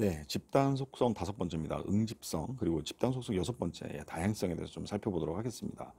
네, 집단 속성 다섯 번째입니다. 응집성 그리고 집단 속성 여섯 번째 예, 다양성에 대해서 좀 살펴보도록 하겠습니다.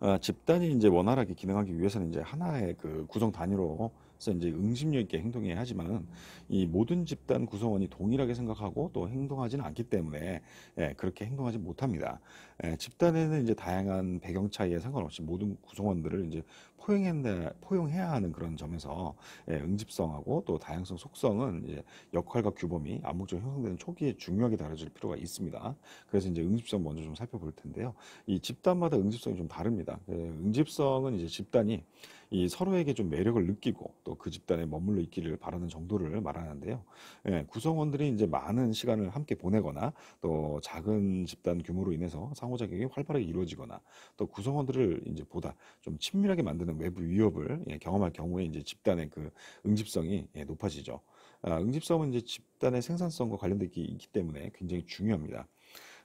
아, 집단이 이제 원활하게 기능하기 위해서는 이제 하나의 그 구성 단위로 서 이제 응집력 있게 행동해야 하지만 이 모든 집단 구성원이 동일하게 생각하고 또 행동하지는 않기 때문에 예, 그렇게 행동하지 못합니다. 예, 집단에는 이제 다양한 배경 차이에 상관없이 모든 구성원들을 이제 포용했네, 포용해야 하는 그런 점에서 예, 응집성하고 또 다양성 속성은 이제 역할과 규범이 암묵적으로 형성되는 초기에 중요하게 다뤄질 필요가 있습니다. 그래서 이제 응집성 먼저 좀 살펴볼 텐데요. 이 집단마다 응집성이 좀 다릅니다. 예, 응집성은 이제 집단이 이 서로에게 좀 매력을 느끼고 또 그 집단에 머물러 있기를 바라는 정도를 말하는데요. 예, 구성원들이 이제 많은 시간을 함께 보내거나 또 작은 집단 규모로 인해서 상호작용이 활발하게 이루어지거나 또 구성원들을 이제 보다 좀 친밀하게 만드는 만드 외부 위협을 예, 경험할 경우에 이제 집단의 그 응집성이 예, 높아지죠. 아, 응집성은 이제 집단의 생산성과 관련되어 있기 때문에 굉장히 중요합니다.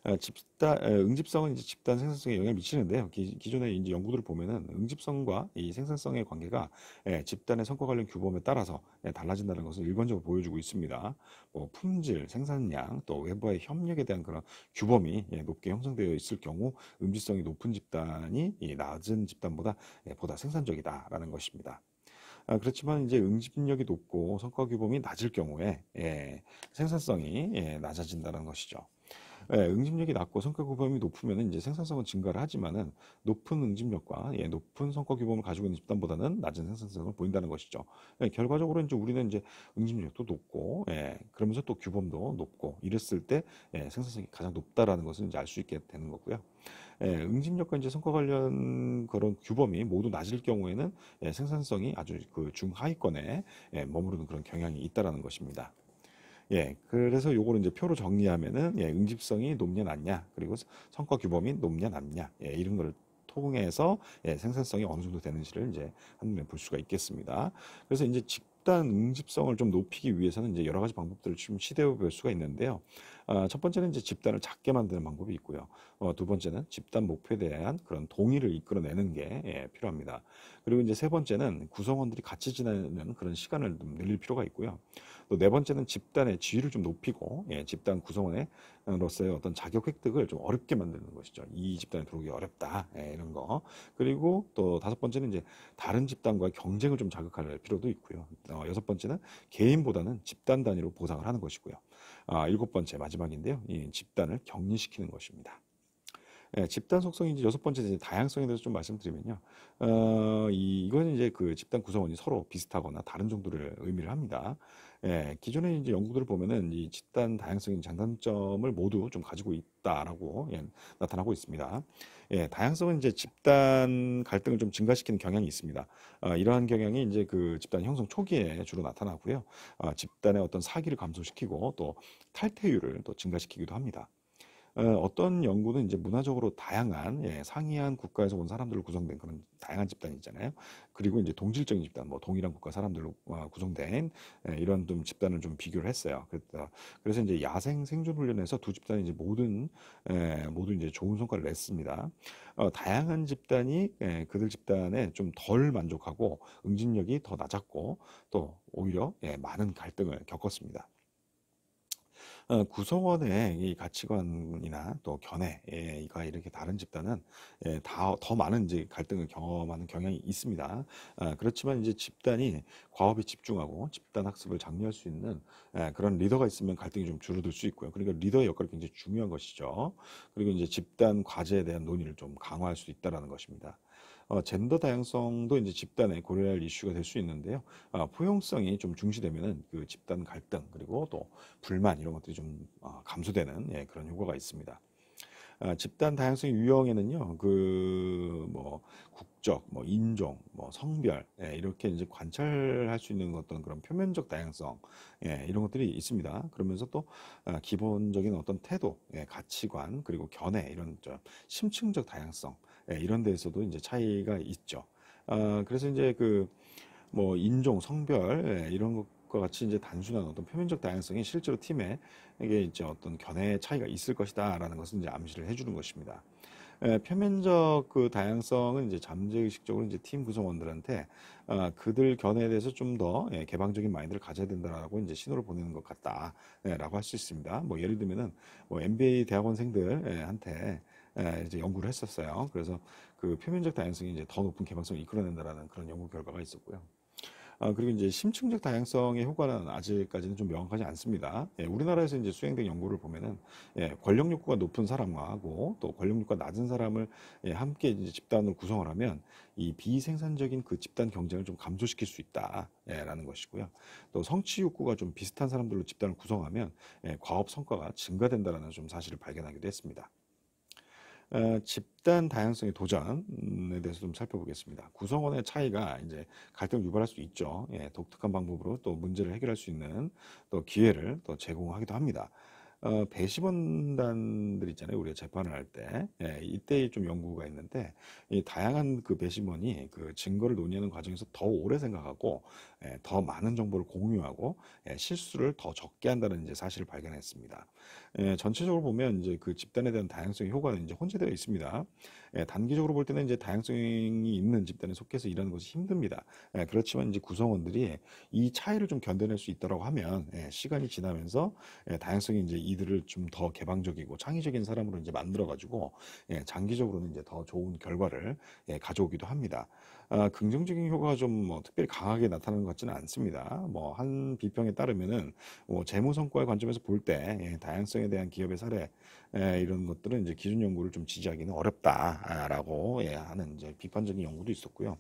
아, 집단 아, 응집성은 이제 집단 생산성에 영향을 미치는데요. 기, 기존의 이제 연구들을 보면은 응집성과 이 생산성의 관계가 예, 집단의 성과 관련 규범에 따라서 예, 달라진다는 것을 일관적으로 보여주고 있습니다. 뭐 품질, 생산량, 또외부의 협력에 대한 그런 규범이 예, 높게 형성되어 있을 경우 응집성이 높은 집단이 예, 낮은 집단보다 예, 보다 생산적이다라는 것입니다. 아, 그렇지만 이제 응집력이 높고 성과 규범이 낮을 경우에 예, 생산성이 예, 낮아진다는 것이죠. 예, 응집력이 낮고 성과 규범이 높으면 이제 생산성은 증가를 하지만은 높은 응집력과 예, 높은 성과 규범을 가지고 있는 집단보다는 낮은 생산성을 보인다는 것이죠. 예, 결과적으로 이제 우리는 이제 응집력도 높고 예, 그러면서 또 규범도 높고 이랬을 때 예, 생산성이 가장 높다라는 것을 이제 알 수 있게 되는 거고요. 예, 응집력과 이제 성과 관련 그런 규범이 모두 낮을 경우에는 예, 생산성이 아주 그 중하위권에 예, 머무르는 그런 경향이 있다라는 것입니다. 예, 그래서 요거를 이제 표로 정리하면은 예, 응집성이 높냐 낮냐 그리고 성과 규범이 높냐 낮냐 예, 이런 거를 통해서 예, 생산성이 어느 정도 되는지를 이제 한눈에 볼 수가 있겠습니다. 그래서 이제 집단 응집성을 좀 높이기 위해서는 이제 여러 가지 방법들을 좀 시도해 볼 수가 있는데요. 아, 첫 번째는 이제 집단을 작게 만드는 방법이 있고요. 어, 두 번째는 집단 목표에 대한 그런 동의를 이끌어내는 게 예, 필요합니다. 그리고 이제 세 번째는 구성원들이 같이 지내는 그런 시간을 좀 늘릴 필요가 있고요. 또네 번째는 집단의 지위를 좀 높이고 예, 집단 구성원으로서의 어떤 자격 획득을 좀 어렵게 만드는 것이죠. 이 집단에 들어오기 어렵다 예, 이런 거. 그리고 또 다섯 번째는 이제 다른 집단과 경쟁을 좀 자극할 필요도 있고요. 어, 여섯 번째는 개인보다는 집단 단위로 보상을 하는 것이고요. 아, 일곱 번째 마지막인데요. 이 집단을 격리시키는 것입니다. 예, 집단 속성인지 여섯 번째 이제 다양성에 대해서 좀 말씀드리면요. 어, 이, 이는 이제 그 집단 구성원이 서로 비슷하거나 다른 정도를 의미를 합니다. 예, 기존의 이제 연구들을 보면은 이 집단 다양성인 장단점을 모두 좀 가지고 있다라고 예, 나타나고 있습니다. 예, 다양성은 이제 집단 갈등을 좀 증가시키는 경향이 있습니다. 어, 이러한 경향이 이제 그 집단 형성 초기에 주로 나타나고요. 어, 집단의 어떤 사기를 감소시키고 또 탈퇴율을 또 증가시키기도 합니다. 예, 어떤 연구는 이제 문화적으로 다양한 예, 상이한 국가에서 온 사람들로 구성된 그런 다양한 집단이 잖아요 그리고 이제 동질적인 집단, 뭐 동일한 국가 사람들로 아, 구성된 예, 이런 좀 집단을 좀 비교를 했어요. 그래서 이제 야생 생존 훈련에서 두 집단이 이제 모든 예, 모두 이제 좋은 성과를 냈습니다. 어, 다양한 집단이 예, 그들 집단에 좀 덜 만족하고 응집력이 더 낮았고 또 오히려 예, 많은 갈등을 겪었습니다. 어, 구성원의 이 가치관이나 또 견해가 예, 이렇게 다른 집단은 예, 다더 많은 이제 갈등을 경험하는 경향이 있습니다. 아, 그렇지만 이제 집단이 과업에 집중하고 집단 학습을 장려할 수 있는 예, 그런 리더가 있으면 갈등이 좀 줄어들 수 있고요. 그러니까 리더의 역할이 굉장히 중요한 것이죠. 그리고 이제 집단 과제에 대한 논의를 좀 강화할 수 있다라는 것입니다. 어, 젠더 다양성도 이제 집단에 고려할 이슈가 될 수 있는데요. 아, 포용성이 좀 중시되면은 그 집단 갈등 그리고 또 불만 이런 것들이 좀 어, 감소되는 예, 그런 효과가 있습니다. 아, 집단 다양성 유형에는요, 그, 뭐, 국적, 뭐, 인종, 뭐, 성별, 예, 이렇게 이제 관찰할 수 있는 어떤 그런 표면적 다양성, 예, 이런 것들이 있습니다. 그러면서 또, 아, 기본적인 어떤 태도, 예, 가치관, 그리고 견해, 이런 좀 심층적 다양성, 예, 이런 데에서도 이제 차이가 있죠. 아, 그래서 이제 그 뭐 인종, 성별 예, 이런 것과 같이 이제 단순한 어떤 표면적 다양성이 실제로 팀에 게 이제 어떤 견해 차이가 있을 것이다라는 것을 이제 암시를 해주는 것입니다. 예, 표면적 그 다양성은 이제 잠재의식적으로 이제 팀 구성원들한테 아, 그들 견해에 대해서 좀더 예, 개방적인 마인드를 가져야 된다라고 이제 신호를 보내는 것 같다라고 예, 할수 있습니다. 뭐 예를 들면은 뭐 MBA 대학원생들한테 예, 이제 연구를 했었어요. 그래서 그 표면적 다양성이 이제 더 높은 개방성을 이끌어낸다라는 그런 연구 결과가 있었고요. 아, 그리고 이제 심층적 다양성의 효과는 아직까지는 좀 명확하지 않습니다. 예, 우리나라에서 이제 수행된 연구를 보면은 예, 권력 욕구가 높은 사람하고 과또 권력 욕구가 낮은 사람을 예, 함께 이제 집단으로 구성을 하면 이 비생산적인 그 집단 경쟁을 좀 감소시킬 수 있다라는 것이고요. 또 성취 욕구가 좀 비슷한 사람들로 집단을 구성하면 예, 과업 성과가 증가된다라는 좀 사실을 발견하기도 했습니다. 어, 집단 다양성의 도전에 대해서 좀 살펴보겠습니다. 구성원의 차이가 이제 갈등을 유발할 수 있죠. 예, 독특한 방법으로 또 문제를 해결할 수 있는 또 기회를 또 제공하기도 합니다. 어, 배심원단들 있잖아요. 우리가 재판을 할 때. 예, 이때 좀 연구가 있는데, 이 다양한 그 배심원이 그 증거를 논의하는 과정에서 더 오래 생각하고, 예, 더 많은 정보를 공유하고, 예, 실수를 더 적게 한다는 이제 사실을 발견했습니다. 예, 전체적으로 보면 이제 그 집단에 대한 다양성의 효과는 이제 혼재되어 있습니다. 예, 단기적으로 볼 때는 이제 다양성이 있는 집단에 속해서 일하는 것이 힘듭니다. 예, 그렇지만 이제 구성원들이 이 차이를 좀 견뎌낼 수 있다라고 하면 예, 시간이 지나면서 예, 다양성이 이제 이들을 좀 더 개방적이고 창의적인 사람으로 이제 만들어가지고 예, 장기적으로는 이제 더 좋은 결과를 예, 가져오기도 합니다. 아, 긍정적인 효과가 좀 뭐 특별히 강하게 나타나는 것 같지는 않습니다. 뭐 한 비평에 따르면은 뭐 재무 성과의 관점에서 볼때 예, 다양성에 대한 기업의 사례 예, 이런 것들은 이제 기준 연구를 좀 지지하기는 어렵다라고 예, 하는 이제 비판적인 연구도 있었고요.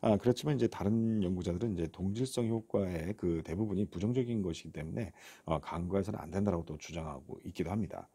아, 그렇지만 이제 다른 연구자들은 이제 동질성 효과의 그 대부분이 부정적인 것이기 때문에 어, 간과해서는 안 된다라고 또 주장하고 있기도 합니다.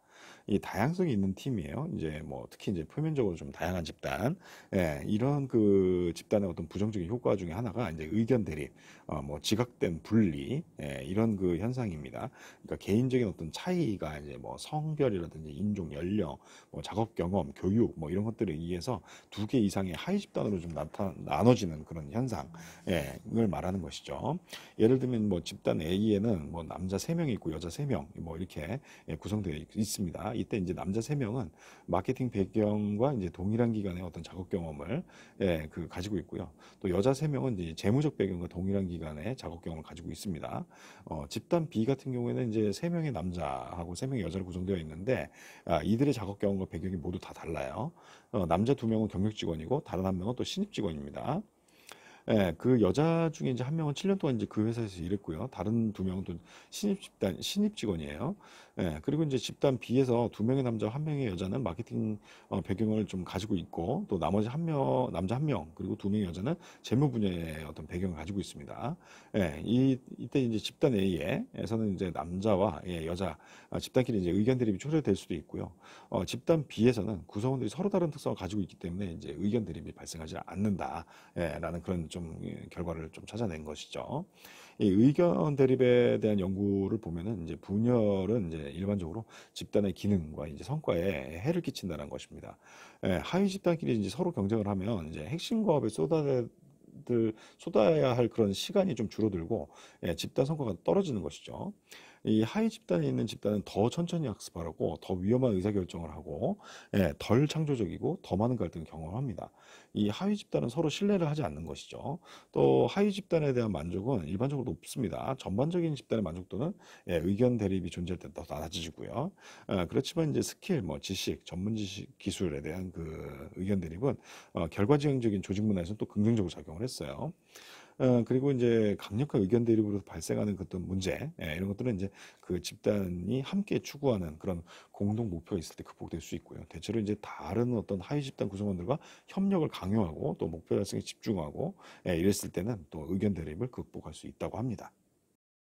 이 다양성이 있는 팀이에요. 이제 뭐 특히 이제 표면적으로 좀 다양한 집단, 예, 이런 그 집단의 어떤 부정적인 효과 중에 하나가 이제 의견 대립, 어, 뭐 지각된 분리, 예, 이런 그 현상입니다. 그러니까 개인적인 어떤 차이가 이제 뭐 성별이라든지 인종, 연령, 뭐 작업 경험, 교육, 뭐 이런 것들에 의해서 두 개 이상의 하위 집단으로 좀 나타 나눠지는 그런 현상을 예, 말하는 것이죠. 예를 들면 뭐 집단 A에는 뭐 남자 세명이 있고 여자 세 명 뭐 이렇게 예, 구성되어 있습니다. 있니다 이때 이제 남자 세명은 마케팅 배경과 이제 동일한 기간의 어떤 작업 경험을 예, 그 가지고 있고요. 또 여자 세명은 이제 재무적 배경과 동일한 기간의 작업 경험을 가지고 있습니다. 어, 집단 B 같은 경우에는 이제 세명의 남자하고 세명의 여자로 구성되어 있는데 아, 이들의 작업 경험과 배경이 모두 다 달라요. 어, 남자 두명은 경력 직원이고 다른 한 명은 또 신입 직원입니다. 예, 그 여자 중에 이제 한 명은 7년 동안 이제 그 회사에서 일했고요. 다른 두 명은 또 신입 집단, 신입 직원이에요. 예, 그리고 이제 집단 B에서 두 명의 남자 한 명의 여자는 마케팅 어, 배경을 좀 가지고 있고 또 나머지 한 명 남자 한 명 그리고 두 명의 여자는 재무 분야의 어떤 배경을 가지고 있습니다. 예, 이 이때 이제 집단 A에서는 이제 남자와 예, 여자 아, 집단끼리 이제 의견 대립이 초래될 수도 있고요. 어, 집단 B에서는 구성원들이 서로 다른 특성을 가지고 있기 때문에 이제 의견 대립이 발생하지 않는다라는 그런 좀 예, 결과를 좀 찾아낸 것이죠. 이 의견 대립에 대한 연구를 보면은 이제 분열은 이제 일반적으로 집단의 기능과 이제 성과에 해를 끼친다는 것입니다. 예, 하위 집단끼리 이제 서로 경쟁을 하면 이제 핵심 과업에 쏟아내 쏟아야 할 그런 시간이 좀 줄어들고 예, 집단 성과가 떨어지는 것이죠. 이 하위 집단에 있는 집단은 더 천천히 학습하고 더 위험한 의사결정을 하고 예, 덜 창조적이고 더 많은 갈등을 경험합니다. 이 하위 집단은 서로 신뢰를 하지 않는 것이죠. 또 하위 집단에 대한 만족은 일반적으로 높습니다. 전반적인 집단의 만족도는 예, 의견 대립이 존재할 때 더 낮아지고요. 아, 그렇지만 이제 스킬, 뭐 지식, 전문 지식, 기술에 대한 그 의견 대립은 어, 결과지향적인 조직 문화에서는 또 긍정적으로 작용을 했어요. 어, 그리고 이제 강력한 의견 대립으로 발생하는 그 어떤 문제 예, 이런 것들은 이제 그 집단이 함께 추구하는 그런 공동 목표가 있을 때 극복될 수 있고요. 대체로 이제 다른 어떤 하위 집단 구성원들과 협력을 강요하고 또 목표 달성에 집중하고 예, 이랬을 때는 또 의견 대립을 극복할 수 있다고 합니다.